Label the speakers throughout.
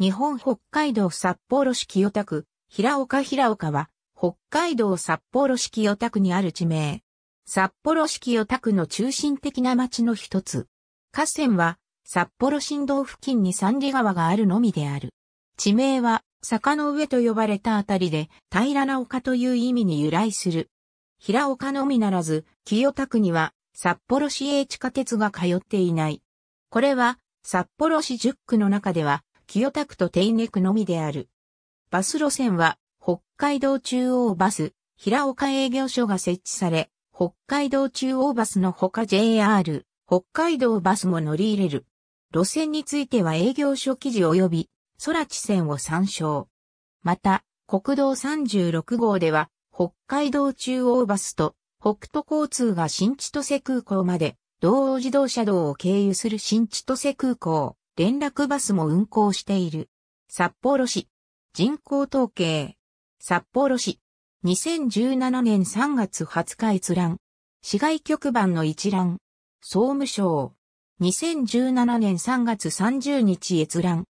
Speaker 1: 日本北海道札幌市清田区、平岡平岡は、北海道札幌市清田区にある地名。札幌市清田区の中心的な町の一つ。河川は、札幌新道付近に三里川があるのみである。地名は、坂の上と呼ばれたあたりで、平らな丘という意味に由来する。平岡のみならず、清田区には、札幌市営地下鉄が通っていない。これは、札幌市10区の中では、清田区と手稲区のみである。バス路線は、北海道中央バス、平岡営業所が設置され、北海道中央バスのほか JR、北海道バスも乗り入れる。路線については営業所記事及び、空知線を参照。また、国道36号では、北海道中央バスと、北斗交通が新千歳空港まで、同自動車道を経由する新千歳空港。連絡バスも運行している。札幌市。人口統計。札幌市。2017年3月20日閲覧。市外局番の一覧。総務省。2017年3月30日閲覧。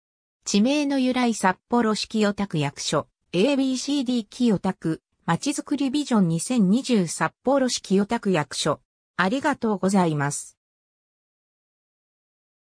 Speaker 1: 地名の由来札幌市清田区役所。ABCD 清田区。まちづくりビジョン2020札幌市清田区役所。ありがとうございます。